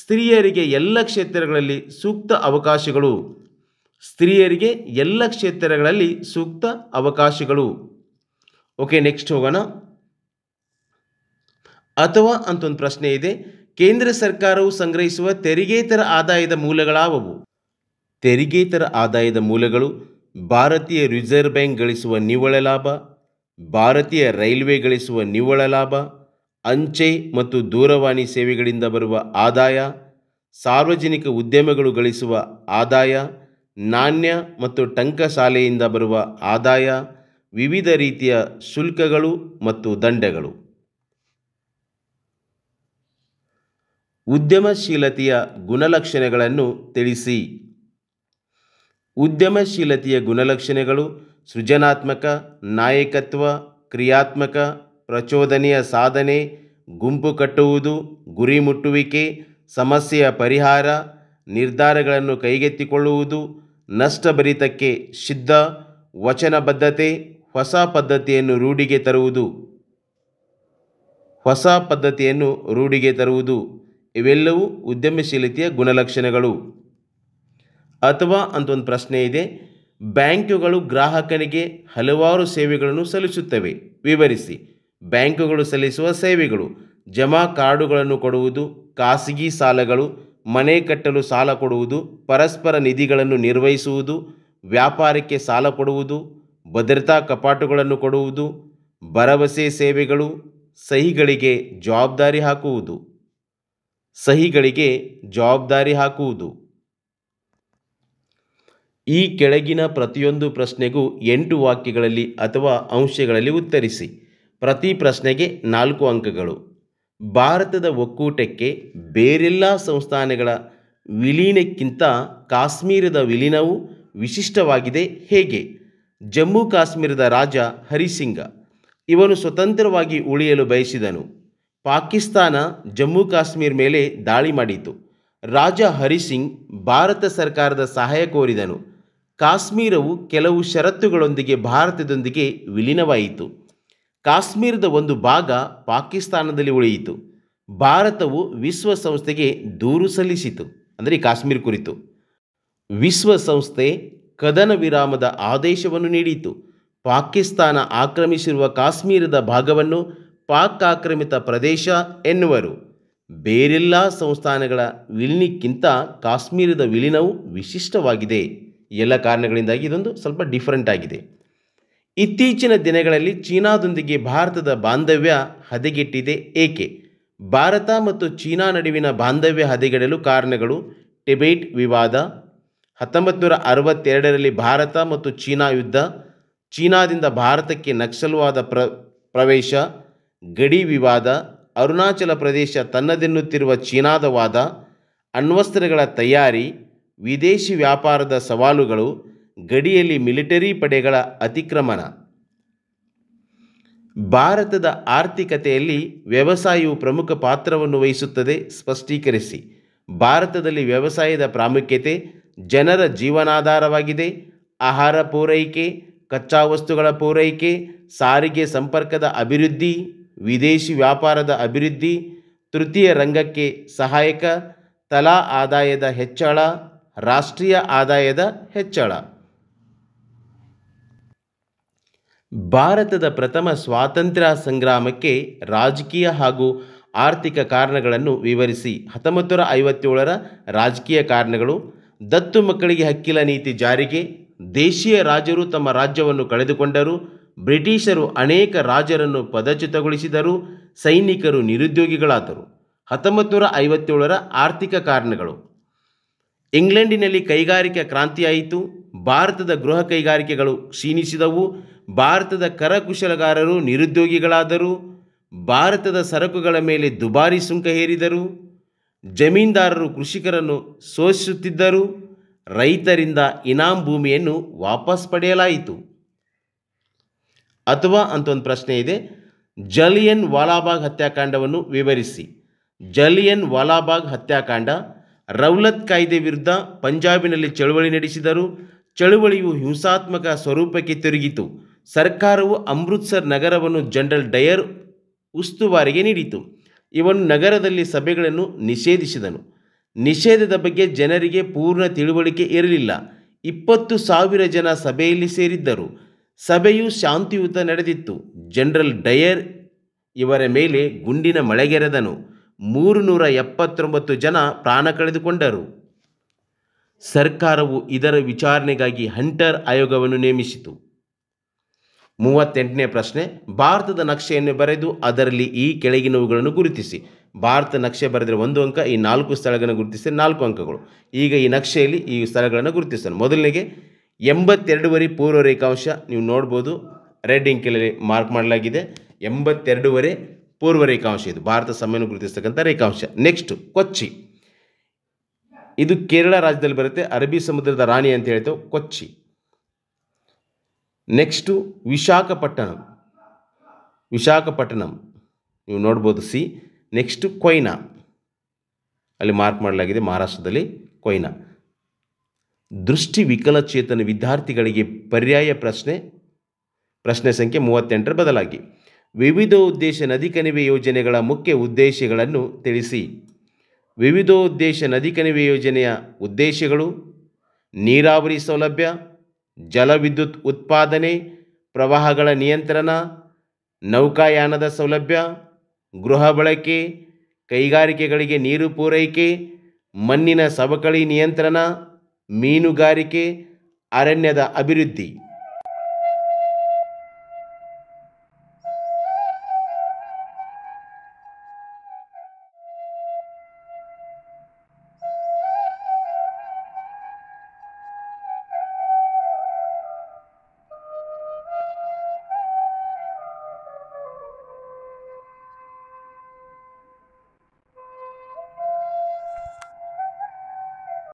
ಸ್ತ್ರೀಯರಿಗೆ ಎಲ್ಲ ಕ್ಷೇತ್ರಗಳಲ್ಲಿ ಸೂಕ್ತ ಅವಕಾಶಗಳು ಸ್ತ್ರೀಯರಿಗೆ ಎಲ್ಲ ಕ್ಷೇತ್ರಗಳಲ್ಲಿ ಸೂಕ್ತ ಅವಕಾಶಗಳು ಓಕೆ ನೆಕ್ಸ್ಟ್ ಹೋಗೋಣ ಅಥವಾ ಅಂತ ಒಂದು ಪ್ರಶ್ನೆ ಇದೆ ಕೇಂದ್ರ ಸರ್ಕಾರವು ಸಂಗ್ರಹಿಸುವ ತೆರಿಗೆತರ ಆದಾಯದ ಮೂಲಗಳಾವವು ತೆರಿಗೆತರ ಆದಾಯದ ಮೂಲಗಳು ಭಾರತೀಯ ರಿಸರ್ವ್ ಬ್ಯಾಂಕ್ ಗಳಿಸುವ ನಿವ್ವಳ ಲಾಭ ಭಾರತೀಯ ರೈಲ್ವೆ ಗಳಿಸುವ ನಿವ್ವಳ ಲಾಭ ಅಂಚೆ ಮತ್ತು ದೂರವಾಣಿ ಸೇವೆಗಳಿಂದ ಬರುವ ಆದಾಯ ಸಾರ್ವಜನಿಕ ಉದ್ಯಮಗಳು ಗಳಿಸುವ ಆದಾಯ ನಾಣ್ಯ ಮತ್ತು ಶಾಲೆಯಿಂದ ಬರುವ ಆದಾಯ ವಿವಿಧ ರೀತಿಯ ಶುಲ್ಕಗಳು ಮತ್ತು ದಂಡಗಳು ಉದ್ಯಮಶೀಲತೆಯ ಗುಣಲಕ್ಷಣಗಳನ್ನು ತಿಳಿಸಿ ಉದ್ಯಮಶೀಲತೆಯ ಗುಣಲಕ್ಷಣಗಳು ಸೃಜನಾತ್ಮಕ ನಾಯಕತ್ವ ಕ್ರಿಯಾತ್ಮಕ ಪ್ರಚೋದನೆಯ ಸಾಧನೆ ಗುಂಪು ಕಟ್ಟುವುದು ಗುರಿ ಮುಟ್ಟುವಿಕೆ ಸಮಸ್ಯೆಯ ಪರಿಹಾರ ನಿರ್ಧಾರಗಳನ್ನು ಕೈಗೆತ್ತಿಕೊಳ್ಳುವುದು ನಷ್ಟಭರಿತಕ್ಕೆ ಸಿದ್ಧ ವಚನಬದ್ಧತೆ ಹೊಸ ಪದ್ಧತಿಯನ್ನು ರೂಢಿಗೆ ತರುವುದು ಹೊಸ ಪದ್ಧತಿಯನ್ನು ರೂಢಿಗೆ ತರುವುದು ಇವೆಲ್ಲವೂ ಉದ್ಯಮಶೀಲತೆಯ ಗುಣಲಕ್ಷಣಗಳು ಅಥವಾ ಅಂತ ಒಂದು ಪ್ರಶ್ನೆ ಇದೆ ಬ್ಯಾಂಕುಗಳು ಗ್ರಾಹಕನಿಗೆ ಹಲವಾರು ಸೇವೆಗಳನ್ನು ಸಲ್ಲಿಸುತ್ತವೆ ವಿವರಿಸಿ ಬ್ಯಾಂಕುಗಳು ಸಲ್ಲಿಸುವ ಸೇವೆಗಳು ಜಮಾ ಕಾರ್ಡುಗಳನ್ನು ಕೊಡುವುದು ಖಾಸಗಿ ಸಾಲಗಳು ಮನೆ ಕಟ್ಟಲು ಸಾಲ ಕೊಡುವುದು ಪರಸ್ಪರ ನಿಧಿಗಳನ್ನು ನಿರ್ವಹಿಸುವುದು ವ್ಯಾಪಾರಕ್ಕೆ ಸಾಲ ಕೊಡುವುದು ಭದ್ರತಾ ಕಪಾಟುಗಳನ್ನು ಕೊಡುವುದು ಭರವಸೆ ಸೇವೆಗಳು ಸಹಿಗಳಿಗೆ ಜವಾಬ್ದಾರಿ ಹಾಕುವುದು ಸಹಿಗಳಿಗೆ ಜವಾಬ್ದಾರಿ ಹಾಕುವುದು ಈ ಕೆಳಗಿನ ಪ್ರತಿಯೊಂದು ಪ್ರಶ್ನೆಗೂ ಎಂಟು ವಾಕ್ಯಗಳಲ್ಲಿ ಅಥವಾ ಅಂಶಗಳಲ್ಲಿ ಉತ್ತರಿಸಿ ಪ್ರತಿ ಪ್ರಶ್ನೆಗೆ ನಾಲ್ಕು ಅಂಕಗಳು ಭಾರತದ ಒಕ್ಕೂಟಕ್ಕೆ ಬೇರೆಲ್ಲ ಸಂಸ್ಥಾನಗಳ ವಿಲೀನಕ್ಕಿಂತ ಕಾಶ್ಮೀರದ ವಿಲೀನವು ವಿಶಿಷ್ಟವಾಗಿದೆ ಹೇಗೆ ಜಮ್ಮು ಕಾಶ್ಮೀರದ ರಾಜ ಹರಿಸಿಂಗ ಇವನು ಸ್ವತಂತ್ರವಾಗಿ ಉಳಿಯಲು ಬಯಸಿದನು ಪಾಕಿಸ್ತಾನ ಜಮ್ಮು ಕಾಶ್ಮೀರ ಮೇಲೆ ದಾಳಿ ಮಾಡಿತು ರಾಜ ಹರಿಸಿಂಗ್ ಭಾರತ ಸರ್ಕಾರದ ಸಹಾಯ ಕೋರಿದನು ಕಾಶ್ಮೀರವು ಕೆಲವು ಷರತ್ತುಗಳೊಂದಿಗೆ ಭಾರತದೊಂದಿಗೆ ವಿಲೀನವಾಯಿತು ಕಾಶ್ಮೀರದ ಒಂದು ಭಾಗ ಪಾಕಿಸ್ತಾನದಲ್ಲಿ ಉಳಿಯಿತು ಭಾರತವು ವಿಶ್ವಸಂಸ್ಥೆಗೆ ದೂರು ಸಲ್ಲಿಸಿತು ಅಂದರೆ ಕಾಶ್ಮೀರ ಕುರಿತು ವಿಶ್ವಸಂಸ್ಥೆ ಕದನ ವಿರಾಮದ ಆದೇಶವನ್ನು ನೀಡಿತು ಪಾಕಿಸ್ತಾನ ಆಕ್ರಮಿಸಿರುವ ಕಾಶ್ಮೀರದ ಭಾಗವನ್ನು ಪಾಕ್ ಆಕ್ರಮಿತ ಪ್ರದೇಶ ಎನ್ನುವರು ಬೇರೆಲ್ಲ ಸಂಸ್ಥಾನಗಳ ವಿಲೀನಕ್ಕಿಂತ ಕಾಶ್ಮೀರದ ವಿಲೀನವು ವಿಶಿಷ್ಟವಾಗಿದೆ ಎಲ್ಲ ಕಾರಣಗಳಿಂದಾಗಿ ಇದೊಂದು ಸ್ವಲ್ಪ ಡಿಫರೆಂಟ್ ಆಗಿದೆ ಇತ್ತೀಚಿನ ದಿನಗಳಲ್ಲಿ ಚೀನಾದೊಂದಿಗೆ ಭಾರತದ ಬಾಂಧವ್ಯ ಹದಗೆಟ್ಟಿದೆ ಏಕೆ ಭಾರತ ಮತ್ತು ಚೀನಾ ನಡುವಿನ ಬಾಂಧವ್ಯ ಹದಗೆಡಲು ಕಾರಣಗಳು ಟಿಬೇಟ್ ವಿವಾದ ಹತ್ತೊಂಬತ್ತು ನೂರ ಅರವತ್ತೆರಡರಲ್ಲಿ ಭಾರತ ಮತ್ತು ಚೀನಾ ಯುದ್ಧ ಚೀನಾದಿಂದ ಭಾರತಕ್ಕೆ ನಕ್ಸಲ್ವಾದ ಪ್ರ ಪ್ರವೇಶ ಗಡಿ ವಿವಾದ ಅರುಣಾಚಲ ಪ್ರದೇಶ ತನ್ನದೆನ್ನುತ್ತಿರುವ ಚೀನಾದ ವಾದ ಅಣ್ವಸ್ತ್ರಗಳ ತಯಾರಿ ವಿದೇಶಿ ವ್ಯಾಪಾರದ ಸವಾಲುಗಳು ಗಡಿಯಲ್ಲಿ ಮಿಲಿಟರಿ ಪಡೆಗಳ ಅತಿಕ್ರಮಣ ಭಾರತದ ಆರ್ಥಿಕತೆಯಲ್ಲಿ ವ್ಯವಸಾಯವು ಪ್ರಮುಖ ಪಾತ್ರವನ್ನು ವಹಿಸುತ್ತದೆ ಸ್ಪಷ್ಟೀಕರಿಸಿ ಭಾರತದಲ್ಲಿ ವ್ಯವಸಾಯದ ಪ್ರಾಮುಖ್ಯತೆ ಜನರ ಜೀವನಾಧಾರವಾಗಿದೆ ಆಹಾರ ಪೂರೈಕೆ ಕಚ್ಚಾ ವಸ್ತುಗಳ ಪೂರೈಕೆ ಸಾರಿಗೆ ಸಂಪರ್ಕದ ಅಭಿವೃದ್ಧಿ ವಿದೇಶಿ ವ್ಯಾಪಾರದ ಅಭಿವೃದ್ಧಿ ತೃತೀಯ ರಂಗಕ್ಕೆ ಸಹಾಯಕ ತಲಾ ಆದಾಯದ ಹೆಚ್ಚಳ ರಾಷ್ಟ್ರೀಯ ಆದಾಯದ ಹೆಚ್ಚಳ ಭಾರತದ ಪ್ರಥಮ ಸ್ವಾತಂತ್ರ್ಯ ಸಂಗ್ರಾಮಕ್ಕೆ ರಾಜಕೀಯ ಹಾಗೂ ಆರ್ಥಿಕ ಕಾರಣಗಳನ್ನು ವಿವರಿಸಿ ಹತ್ತೊಂಬತ್ತು ನೂರ ಐವತ್ತೇಳರ ರಾಜಕೀಯ ಕಾರಣಗಳು ದತ್ತು ಮಕ್ಕಳಿಗೆ ಹಕ್ಕಿಲ ನೀತಿ ಜಾರಿಗೆ ದೇಶೀಯ ರಾಜರು ತಮ್ಮ ರಾಜ್ಯವನ್ನು ಕಳೆದುಕೊಂಡರು ಬ್ರಿಟಿಷರು ಅನೇಕ ರಾಜರನ್ನು ಪದಚ್ಯುತಗೊಳಿಸಿದರು ಸೈನಿಕರು ನಿರುದ್ಯೋಗಿಗಳಾದರು ಹತ್ತೊಂಬತ್ತು ನೂರ ಐವತ್ತೇಳರ ಆರ್ಥಿಕ ಕಾರಣಗಳು ಇಂಗ್ಲೆಂಡಿನಲ್ಲಿ ಕೈಗಾರಿಕಾ ಕ್ರಾಂತಿಯಾಯಿತು ಭಾರತದ ಗೃಹ ಕೈಗಾರಿಕೆಗಳು ಕ್ಷೀಣಿಸಿದವು ಭಾರತದ ಕರಕುಶಲಗಾರರು ನಿರುದ್ಯೋಗಿಗಳಾದರು ಭಾರತದ ಸರಕುಗಳ ಮೇಲೆ ದುಬಾರಿ ಸುಂಕ ಹೇರಿದರು ಜಮೀನ್ದಾರರು ಕೃಷಿಕರನ್ನು ಶೋಷಿಸುತ್ತಿದ್ದರು ರೈತರಿಂದ ಇನಾಮ್ ಭೂಮಿಯನ್ನು ವಾಪಸ್ ಪಡೆಯಲಾಯಿತು ಅಥವಾ ಅಂತ ಒಂದು ಪ್ರಶ್ನೆ ಇದೆ ಜಲಿಯನ್ ವಾಲಾಬಾಗ್ ಹತ್ಯಾಕಾಂಡವನ್ನು ವಿವರಿಸಿ ಜಲಿಯನ್ ವಾಲಾಬಾಗ್ ಹತ್ಯಾಕಾಂಡ ರೌಲತ್ ಕಾಯ್ದೆ ವಿರುದ್ಧ ಪಂಜಾಬಿನಲ್ಲಿ ಚಳುವಳಿ ನಡೆಸಿದರು ಚಳುವಳಿಯು ಹಿಂಸಾತ್ಮಕ ಸ್ವರೂಪಕ್ಕೆ ತಿರುಗಿತು ಸರ್ಕಾರವು ಅಮೃತ್ಸರ್ ನಗರವನ್ನು ಜನರಲ್ ಡಯರ್ ಉಸ್ತುವಾರಿಗೆ ನೀಡಿತು ಇವನು ನಗರದಲ್ಲಿ ಸಭೆಗಳನ್ನು ನಿಷೇಧಿಸಿದನು ನಿಷೇಧದ ಬಗ್ಗೆ ಜನರಿಗೆ ಪೂರ್ಣ ತಿಳುವಳಿಕೆ ಇರಲಿಲ್ಲ ಇಪ್ಪತ್ತು ಸಾವಿರ ಜನ ಸಭೆಯಲ್ಲಿ ಸೇರಿದ್ದರು ಸಭೆಯು ಶಾಂತಿಯುತ ನಡೆದಿತ್ತು ಜನರಲ್ ಡಯರ್ ಇವರ ಮೇಲೆ ಗುಂಡಿನ ಮಳೆಗೆರೆದನು ಮೂರು ನೂರ ಎಪ್ಪತ್ತೊಂಬತ್ತು ಜನ ಪ್ರಾಣ ಕಳೆದುಕೊಂಡರು ಸರ್ಕಾರವು ಇದರ ವಿಚಾರಣೆಗಾಗಿ ಹಂಟರ್ ಆಯೋಗವನ್ನು ನೇಮಿಸಿತು ಮೂವತ್ತೆಂಟನೇ ಪ್ರಶ್ನೆ ಭಾರತದ ನಕ್ಷೆಯನ್ನು ಬರೆದು ಅದರಲ್ಲಿ ಈ ಕೆಳಗಿನವುಗಳನ್ನು ಗುರುತಿಸಿ ಭಾರತ ನಕ್ಷೆ ಬರೆದರೆ ಒಂದು ಅಂಕ ಈ ನಾಲ್ಕು ಸ್ಥಳಗಳನ್ನು ಗುರುತಿಸಿದರೆ ನಾಲ್ಕು ಅಂಕಗಳು ಈಗ ಈ ನಕ್ಷೆಯಲ್ಲಿ ಈ ಸ್ಥಳಗಳನ್ನು ಗುರುತಿಸೋಣ ಮೊದಲನಿಗೆ ಎಂಬತ್ತೆರಡುವರೆ ಪೂರ್ವ ರೇಖಾಂಶ ನೀವು ನೋಡ್ಬೋದು ರೆಡ್ ಇಂಕಲ್ಲಿ ಮಾರ್ಕ್ ಮಾಡಲಾಗಿದೆ ಎಂಬತ್ತೆರಡುವರೆ ಪೂರ್ವ ರೇಖಾಂಶ ಇದು ಭಾರತ ಸಮಯವನ್ನು ಗುರುತಿಸ್ತಕ್ಕಂಥ ರೇಖಾಂಶ ನೆಕ್ಸ್ಟ್ ಕೊಚ್ಚಿ ಇದು ಕೇರಳ ರಾಜ್ಯದಲ್ಲಿ ಬರುತ್ತೆ ಅರಬ್ಬಿ ಸಮುದ್ರದ ರಾಣಿ ಅಂತ ಹೇಳ್ತೇವೆ ಕೊಚ್ಚಿ ನೆಕ್ಸ್ಟು ವಿಶಾಖಪಟ್ಟಣಂ ವಿಶಾಖಪಟ್ಟಣಂ ನೀವು ನೋಡ್ಬೋದು ಸಿ ನೆಕ್ಸ್ಟು ಕೊಯ್ನಾ ಅಲ್ಲಿ ಮಾರ್ಕ್ ಮಾಡಲಾಗಿದೆ ಮಹಾರಾಷ್ಟ್ರದಲ್ಲಿ ಕೊಯ್ನಾ ದೃಷ್ಟಿ ವಿಕಲಚೇತನ ವಿದ್ಯಾರ್ಥಿಗಳಿಗೆ ಪರ್ಯಾಯ ಪ್ರಶ್ನೆ ಪ್ರಶ್ನೆ ಸಂಖ್ಯೆ ಮೂವತ್ತೆಂಟರ ಬದಲಾಗಿ ವಿವಿಧ ಉದ್ದೇಶ ನದಿ ಕಣಿವೆ ಯೋಜನೆಗಳ ಮುಖ್ಯ ಉದ್ದೇಶಗಳನ್ನು ತಿಳಿಸಿ ವಿವಿಧ ಉದ್ದೇಶ ನದಿ ಕಣಿವೆ ಯೋಜನೆಯ ಉದ್ದೇಶಗಳು ನೀರಾವರಿ ಸೌಲಭ್ಯ ಜಲವಿದ್ಯುತ್ ಉತ್ಪಾದನೆ ಪ್ರವಾಹಗಳ ನಿಯಂತ್ರಣ ನೌಕಾಯಾನದ ಸೌಲಭ್ಯ ಗೃಹ ಬಳಕೆ ಕೈಗಾರಿಕೆಗಳಿಗೆ ನೀರು ಪೂರೈಕೆ ಮಣ್ಣಿನ ಸವಕಳಿ ನಿಯಂತ್ರಣ ಮೀನುಗಾರಿಕೆ ಅರಣ್ಯದ ಅಭಿವೃದ್ಧಿ